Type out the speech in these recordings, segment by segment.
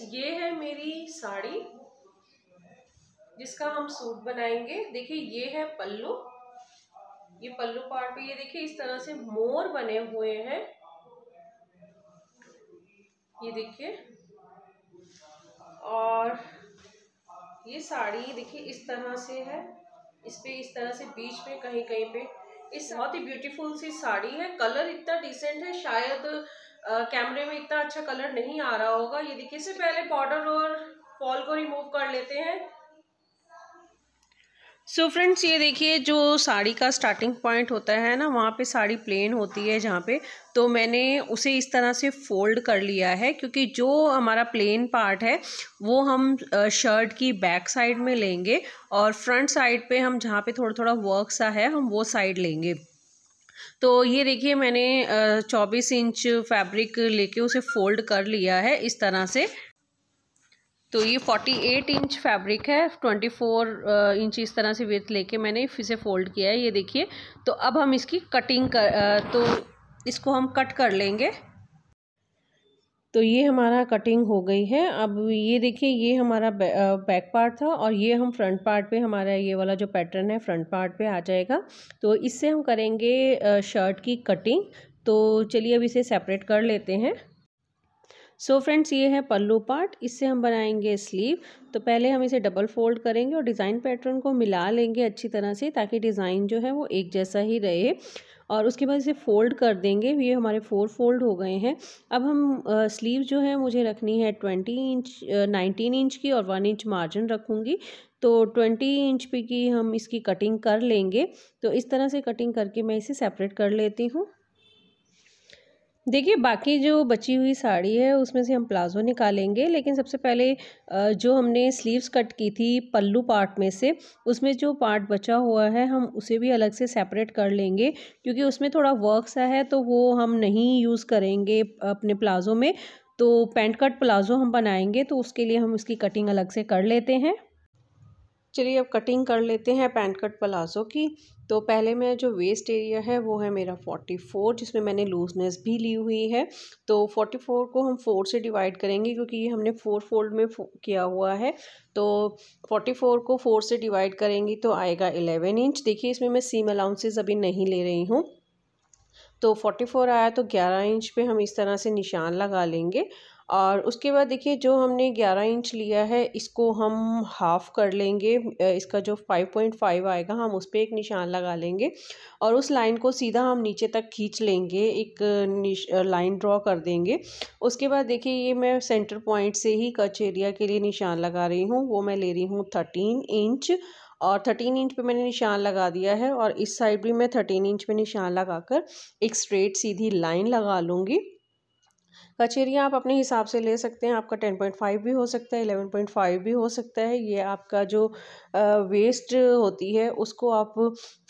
ये है मेरी साड़ी जिसका हम सूट बनाएंगे देखिए ये है पल्लू ये पल्लू पार्ट पे ये देखिए इस तरह से मोर बने हुए हैं ये देखिए और ये साड़ी देखिए इस तरह से है इस पे इस तरह से बीच में कहीं कहीं पे इस बहुत ही ब्यूटीफुल सी साड़ी है कलर इतना डिसेंट है शायद कैमरे में इतना अच्छा कलर नहीं आ रहा होगा ये देखिए इससे पहले पाउडर और फॉल को रिमूव कर लेते हैं सो so फ्रेंड्स ये देखिए जो साड़ी का स्टार्टिंग पॉइंट होता है ना वहाँ पे साड़ी प्लेन होती है जहाँ पे तो मैंने उसे इस तरह से फोल्ड कर लिया है क्योंकि जो हमारा प्लेन पार्ट है वो हम शर्ट की बैक साइड में लेंगे और फ्रंट साइड पे हम जहाँ पे थोड़ा थोड़ा वर्क सा है हम वो साइड लेंगे तो ये देखिए मैंने चौबीस इंच फैब्रिक लेके उसे फोल्ड कर लिया है इस तरह से तो ये फोर्टी एट इंच फैब्रिक है ट्वेंटी फोर इंच इस तरह से वेथ लेके मैंने इसे फोल्ड किया है ये देखिए तो अब हम इसकी कटिंग कर तो इसको हम कट कर लेंगे तो ये हमारा कटिंग हो गई है अब ये देखिए ये हमारा बैक पार्ट था और ये हम फ्रंट पार्ट पे हमारा ये वाला जो पैटर्न है फ्रंट पार्ट पे आ जाएगा तो इससे हम करेंगे शर्ट की कटिंग तो चलिए अब इसे सेपरेट कर लेते हैं सो so फ्रेंड्स ये है पल्लू पार्ट इससे हम बनाएंगे स्लीव तो पहले हम इसे डबल फोल्ड करेंगे और डिज़ाइन पैटर्न को मिला लेंगे अच्छी तरह से ताकि डिज़ाइन जो है वो एक जैसा ही रहे और उसके बाद इसे फोल्ड कर देंगे ये हमारे फोर फोल्ड हो गए हैं अब हम स्लीव जो है मुझे रखनी है ट्वेंटी इंच नाइनटीन इंच की और वन इंच मार्जिन रखूँगी तो ट्वेंटी इंच पे की हम इसकी कटिंग कर लेंगे तो इस तरह से कटिंग करके मैं इसे सेपरेट कर लेती हूँ देखिए बाकी जो बची हुई साड़ी है उसमें से हम प्लाज़ो निकालेंगे लेकिन सबसे पहले जो हमने स्लीव्स कट की थी पल्लू पार्ट में से उसमें जो पार्ट बचा हुआ है हम उसे भी अलग से सेपरेट कर लेंगे क्योंकि उसमें थोड़ा वर्क सा है तो वो हम नहीं यूज़ करेंगे अपने प्लाज़ो में तो पैंट कट प्लाज़ो हम बनाएंगे तो उसके लिए हम उसकी कटिंग अलग से कर लेते हैं चलिए अब कटिंग कर लेते हैं पैंट कट प्लाज़ो की तो पहले मैं जो वेस्ट एरिया है वो है मेरा 44 जिसमें मैंने लूजनेस भी ली हुई है तो 44 को हम 4 से डिवाइड करेंगे क्योंकि ये हमने फोर फोल्ड में फो, किया हुआ है तो 44 को 4 से डिवाइड करेंगी तो आएगा 11 इंच देखिए इसमें मैं सीम अलाउंसेज अभी नहीं ले रही हूँ तो 44 आया तो 11 इंच पे हम इस तरह से निशान लगा लेंगे और उसके बाद देखिए जो हमने 11 इंच लिया है इसको हम हाफ़ कर लेंगे इसका जो 5.5 आएगा हम उस पर एक निशान लगा लेंगे और उस लाइन को सीधा हम नीचे तक खींच लेंगे एक लाइन ड्रॉ कर देंगे उसके बाद देखिए ये मैं सेंटर पॉइंट से ही कच एरिया के लिए निशान लगा रही हूँ वो मैं ले रही हूँ थर्टीन इंच और थर्टीन इंच पे मैंने निशान लगा दिया है और इस साइड भी मैं थर्टीन इंच पे निशान लगाकर एक स्ट्रेट सीधी लाइन लगा लूँगी कचेरियाँ आप अपने हिसाब से ले सकते हैं आपका टेन पॉइंट फाइव भी हो सकता है एलेवन पॉइंट फाइव भी हो सकता है ये आपका जो वेस्ट होती है उसको आप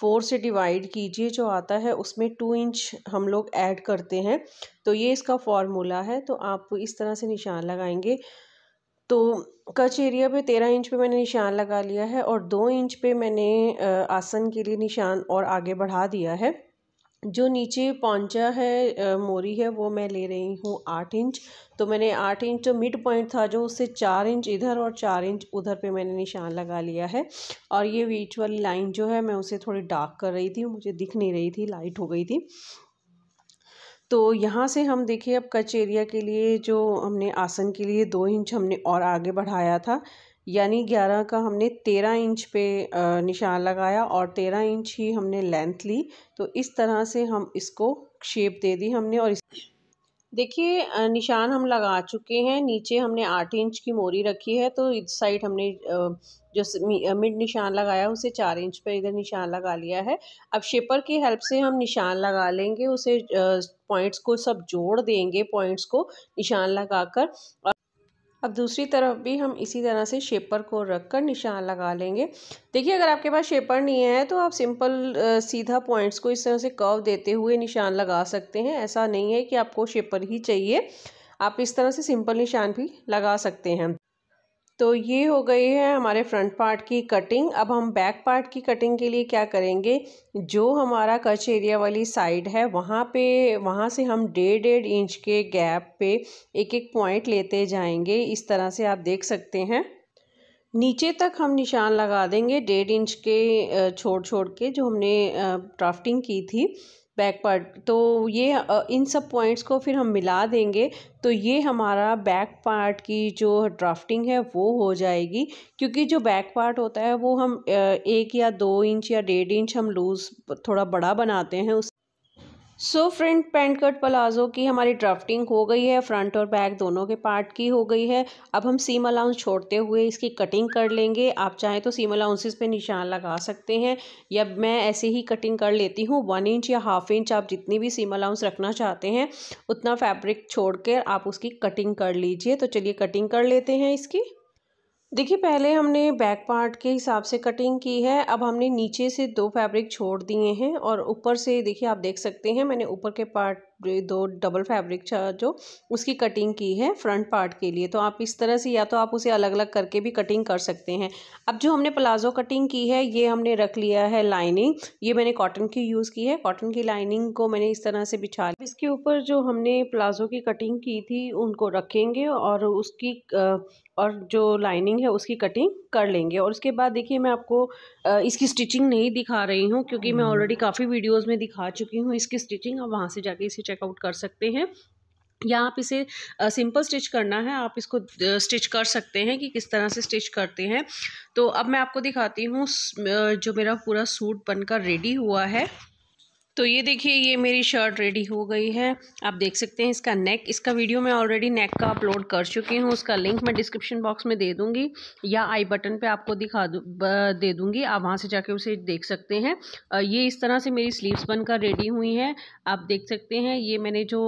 फोर से डिवाइड कीजिए जो आता है उसमें टू इंच हम लोग ऐड करते हैं तो ये इसका फॉर्मूला है तो आप इस तरह से निशान लगाएंगे तो कच एरिया पे तेरह इंच पे मैंने निशान लगा लिया है और दो इंच पे मैंने आसन के लिए निशान और आगे बढ़ा दिया है जो नीचे पहुंचा है मोरी है वो मैं ले रही हूँ आठ इंच तो मैंने आठ इंच जो मिड पॉइंट था जो उससे चार इंच इधर और चार इंच उधर पे मैंने निशान लगा लिया है और ये बीच वाली लाइन जो है मैं उसे थोड़ी डार्क कर रही थी मुझे दिख नहीं रही थी लाइट हो गई थी तो यहाँ से हम देखिए अब कच एरिया के लिए जो हमने आसन के लिए दो इंच हमने और आगे बढ़ाया था यानी ग्यारह का हमने तेरह इंच पे निशान लगाया और तेरह इंच ही हमने लेंथ ली तो इस तरह से हम इसको शेप दे दी हमने और इस देखिए निशान हम लगा चुके हैं नीचे हमने आठ इंच की मोरी रखी है तो इस साइड हमने जो मिड निशान लगाया उसे चार इंच पर इधर निशान लगा लिया है अब शेपर की हेल्प से हम निशान लगा लेंगे उसे पॉइंट्स को सब जोड़ देंगे पॉइंट्स को निशान लगाकर और अब दूसरी तरफ भी हम इसी तरह से शेपर को रख कर निशान लगा लेंगे देखिए अगर आपके पास शेपर नहीं है तो आप सिंपल सीधा पॉइंट्स को इस तरह से कर्व देते हुए निशान लगा सकते हैं ऐसा नहीं है कि आपको शेपर ही चाहिए आप इस तरह से सिंपल निशान भी लगा सकते हैं तो ये हो गई है हमारे फ्रंट पार्ट की कटिंग अब हम बैक पार्ट की कटिंग के लिए क्या करेंगे जो हमारा कच एरिया वाली साइड है वहाँ पे वहाँ से हम डेढ़ डेढ़ इंच के गैप पे एक एक पॉइंट लेते जाएंगे इस तरह से आप देख सकते हैं नीचे तक हम निशान लगा देंगे डेढ़ इंच के छोड़ छोड़ के जो हमने ड्राफ्टिंग की थी बैक पार्ट तो ये इन सब पॉइंट्स को फिर हम मिला देंगे तो ये हमारा बैक पार्ट की जो ड्राफ्टिंग है वो हो जाएगी क्योंकि जो बैक पार्ट होता है वो हम एक या दो इंच या डेढ़ इंच हम लूज़ थोड़ा बड़ा बनाते हैं उस so front pant cut palazzo की हमारी ड्राफ्टिंग हो गई है फ्रंट और बैक दोनों के पार्ट की हो गई है अब हम सीम अलाउंस छोड़ते हुए इसकी कटिंग कर लेंगे आप चाहें तो सीम अलाउंसेस पे निशान लगा सकते हैं या मैं ऐसे ही कटिंग कर लेती हूँ वन इंच या हाफ इंच आप जितनी भी सीम अलाउंस रखना चाहते हैं उतना फैब्रिक छोड़ कर आप उसकी कटिंग कर लीजिए तो चलिए कटिंग कर लेते हैं इसकी देखिए पहले हमने बैक पार्ट के हिसाब से कटिंग की है अब हमने नीचे से दो फैब्रिक छोड़ दिए हैं और ऊपर से देखिए आप देख सकते हैं मैंने ऊपर के पार्ट दो डबल फैब्रिक जो उसकी कटिंग की है फ्रंट पार्ट के लिए तो आप इस तरह से या तो आप उसे अलग अलग करके भी कटिंग कर सकते हैं अब जो हमने प्लाजो कटिंग की है ये हमने रख लिया है लाइनिंग ये मैंने कॉटन की यूज़ की है कॉटन की लाइनिंग को मैंने इस तरह से बिछा लिया इसके ऊपर जो हमने प्लाजो की कटिंग की थी उनको रखेंगे और उसकी और जो लाइनिंग है उसकी कटिंग कर लेंगे और उसके बाद देखिए मैं आपको इसकी स्टिचिंग नहीं दिखा रही हूँ क्योंकि मैं ऑलरेडी हम्म। काफ़ी वीडियोस में दिखा चुकी हूँ इसकी स्टिचिंग आप वहाँ से जाके इसे चेकआउट कर सकते हैं या आप इसे सिंपल स्टिच करना है आप इसको स्टिच कर सकते हैं कि किस तरह से स्टिच करते हैं तो अब मैं आपको दिखाती हूँ जो मेरा पूरा सूट बनकर रेडी हुआ है तो ये देखिए ये मेरी शर्ट रेडी हो गई है आप देख सकते हैं इसका नेक इसका वीडियो मैं ऑलरेडी नेक का अपलोड कर चुकी हूँ उसका लिंक मैं डिस्क्रिप्शन बॉक्स में दे दूँगी या आई बटन पे आपको दिखा दूँ दे दूँगी आप वहाँ से जाके उसे देख सकते हैं ये इस तरह से मेरी स्लीव्स बनकर रेडी हुई हैं आप देख सकते हैं ये मैंने जो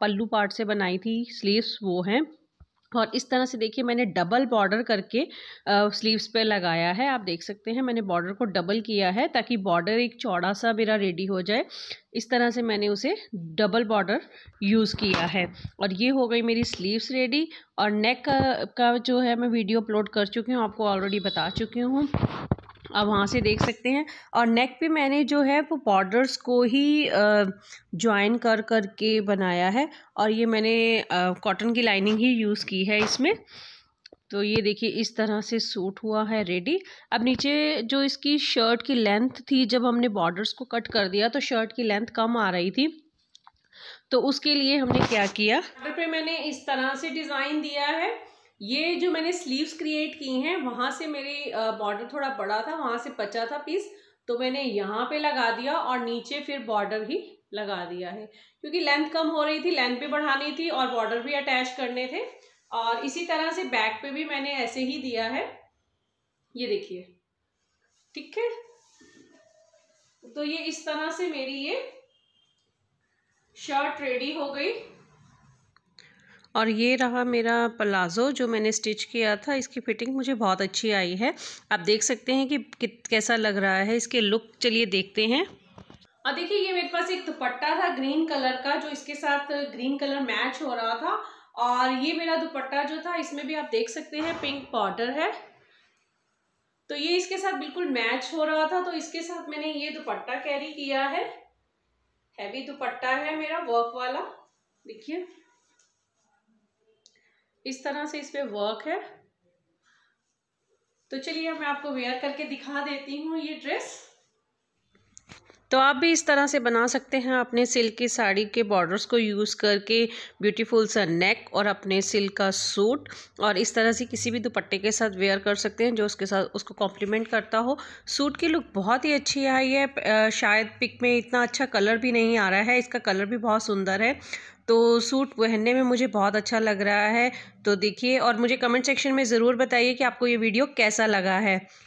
पल्लू पार्ट से बनाई थी स्लीव्स वो हैं और इस तरह से देखिए मैंने डबल बॉर्डर करके स्लीव्स पे लगाया है आप देख सकते हैं मैंने बॉर्डर को डबल किया है ताकि बॉर्डर एक चौड़ा सा मेरा रेडी हो जाए इस तरह से मैंने उसे डबल बॉर्डर यूज़ किया है और ये हो गई मेरी स्लीव्स रेडी और नेक का, का जो है मैं वीडियो अपलोड कर चुकी हूँ आपको ऑलरेडी बता चुकी हूँ आप वहाँ से देख सकते हैं और नेक पे मैंने जो है वो बॉर्डर्स को ही ज्वाइन कर कर के बनाया है और ये मैंने कॉटन की लाइनिंग ही यूज़ की है इसमें तो ये देखिए इस तरह से सूट हुआ है रेडी अब नीचे जो इसकी शर्ट की लेंथ थी जब हमने बॉर्डर्स को कट कर दिया तो शर्ट की लेंथ कम आ रही थी तो उसके लिए हमने क्या किया पे मैंने इस तरह से डिज़ाइन दिया है ये जो मैंने स्लीव्स क्रिएट की हैं वहाँ से मेरी बॉर्डर थोड़ा बड़ा था वहाँ से पचा था पीस तो मैंने यहाँ पे लगा दिया और नीचे फिर बॉर्डर ही लगा दिया है क्योंकि लेंथ कम हो रही थी लेंथ भी बढ़ानी थी और बॉर्डर भी अटैच करने थे और इसी तरह से बैक पे भी मैंने ऐसे ही दिया है ये देखिए ठीक है तो ये इस तरह से मेरी ये शर्ट रेडी हो गई और ये रहा मेरा प्लाज़ो जो मैंने स्टिच किया था इसकी फ़िटिंग मुझे बहुत अच्छी आई है आप देख सकते हैं कि कैसा लग रहा है इसके लुक चलिए देखते हैं और देखिए ये मेरे पास एक दुपट्टा था ग्रीन कलर का जो इसके साथ ग्रीन कलर मैच हो रहा था और ये मेरा दुपट्टा जो था इसमें भी आप देख सकते हैं पिंक बॉर्डर है तो ये इसके साथ बिल्कुल मैच हो रहा था तो इसके साथ मैंने ये दुपट्टा कैरी किया है हैवी दुपट्टा है मेरा वर्क वाला देखिए इस तरह से इस पर वर्क है तो चलिए मैं आपको वेयर करके दिखा देती हूँ ये ड्रेस तो आप भी इस तरह से बना सकते हैं अपने सिल्क की साड़ी के बॉर्डर्स को यूज़ करके ब्यूटीफुल सा नेक और अपने सिल्क का सूट और इस तरह से किसी भी दुपट्टे के साथ वेयर कर सकते हैं जो उसके साथ उसको कॉम्प्लीमेंट करता हो सूट की लुक बहुत ही अच्छी आई है शायद पिक में इतना अच्छा कलर भी नहीं आ रहा है इसका कलर भी बहुत सुंदर है तो सूट पहनने में मुझे बहुत अच्छा लग रहा है तो देखिए और मुझे कमेंट सेक्शन में ज़रूर बताइए कि आपको ये वीडियो कैसा लगा है